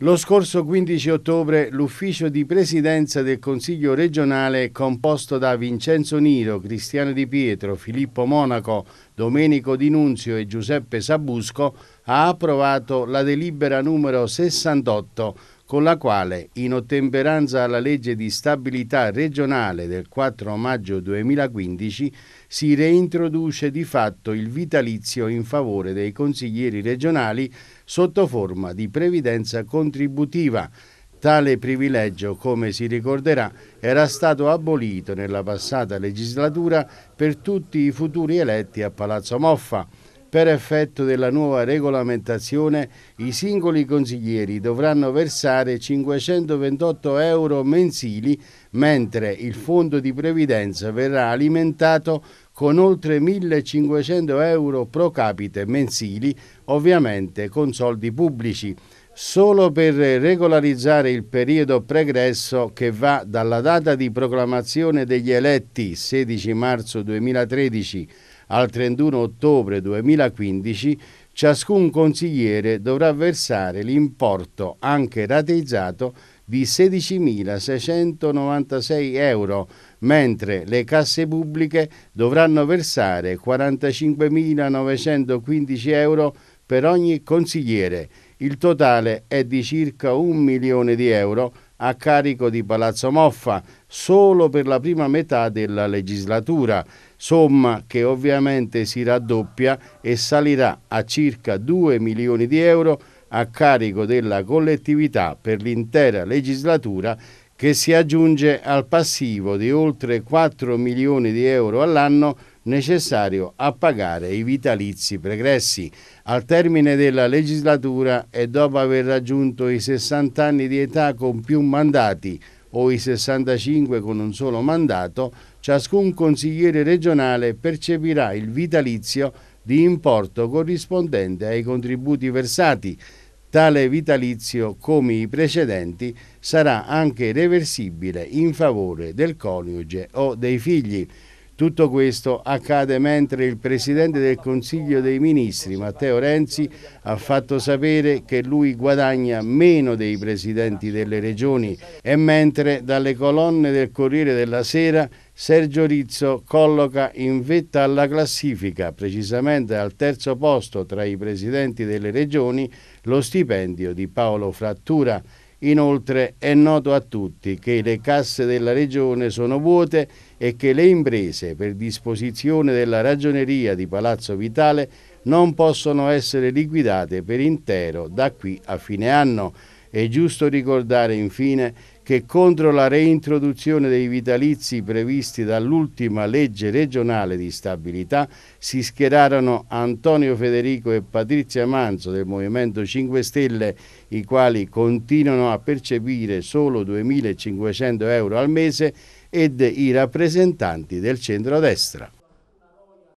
Lo scorso 15 ottobre l'ufficio di presidenza del Consiglio regionale, composto da Vincenzo Niro, Cristiano Di Pietro, Filippo Monaco, Domenico Di Nunzio e Giuseppe Sabusco, ha approvato la delibera numero 68 con la quale, in ottemperanza alla legge di stabilità regionale del 4 maggio 2015, si reintroduce di fatto il vitalizio in favore dei consiglieri regionali sotto forma di previdenza contributiva. Tale privilegio, come si ricorderà, era stato abolito nella passata legislatura per tutti i futuri eletti a Palazzo Moffa. Per effetto della nuova regolamentazione, i singoli consiglieri dovranno versare 528 euro mensili, mentre il fondo di previdenza verrà alimentato con oltre 1500 euro pro capite mensili, ovviamente con soldi pubblici solo per regolarizzare il periodo pregresso che va dalla data di proclamazione degli eletti 16 marzo 2013 al 31 ottobre 2015 ciascun consigliere dovrà versare l'importo anche rateizzato di 16.696 euro, mentre le casse pubbliche dovranno versare 45.915 euro per ogni consigliere. Il totale è di circa un milione di euro a carico di Palazzo Moffa solo per la prima metà della legislatura, somma che ovviamente si raddoppia e salirà a circa 2 milioni di euro a carico della collettività per l'intera legislatura che si aggiunge al passivo di oltre 4 milioni di euro all'anno necessario a pagare i vitalizi pregressi al termine della legislatura e dopo aver raggiunto i 60 anni di età con più mandati o i 65 con un solo mandato, ciascun consigliere regionale percepirà il vitalizio di importo corrispondente ai contributi versati. Tale vitalizio, come i precedenti, sarà anche reversibile in favore del coniuge o dei figli. Tutto questo accade mentre il Presidente del Consiglio dei Ministri, Matteo Renzi, ha fatto sapere che lui guadagna meno dei Presidenti delle Regioni e mentre dalle colonne del Corriere della Sera Sergio Rizzo colloca in vetta alla classifica, precisamente al terzo posto tra i Presidenti delle Regioni, lo stipendio di Paolo Frattura Inoltre è noto a tutti che le casse della Regione sono vuote e che le imprese, per disposizione della ragioneria di Palazzo Vitale, non possono essere liquidate per intero da qui a fine anno. È giusto ricordare infine che contro la reintroduzione dei vitalizi previsti dall'ultima legge regionale di stabilità si schierarono Antonio Federico e Patrizia Manzo del Movimento 5 Stelle, i quali continuano a percepire solo 2.500 euro al mese, ed i rappresentanti del centrodestra.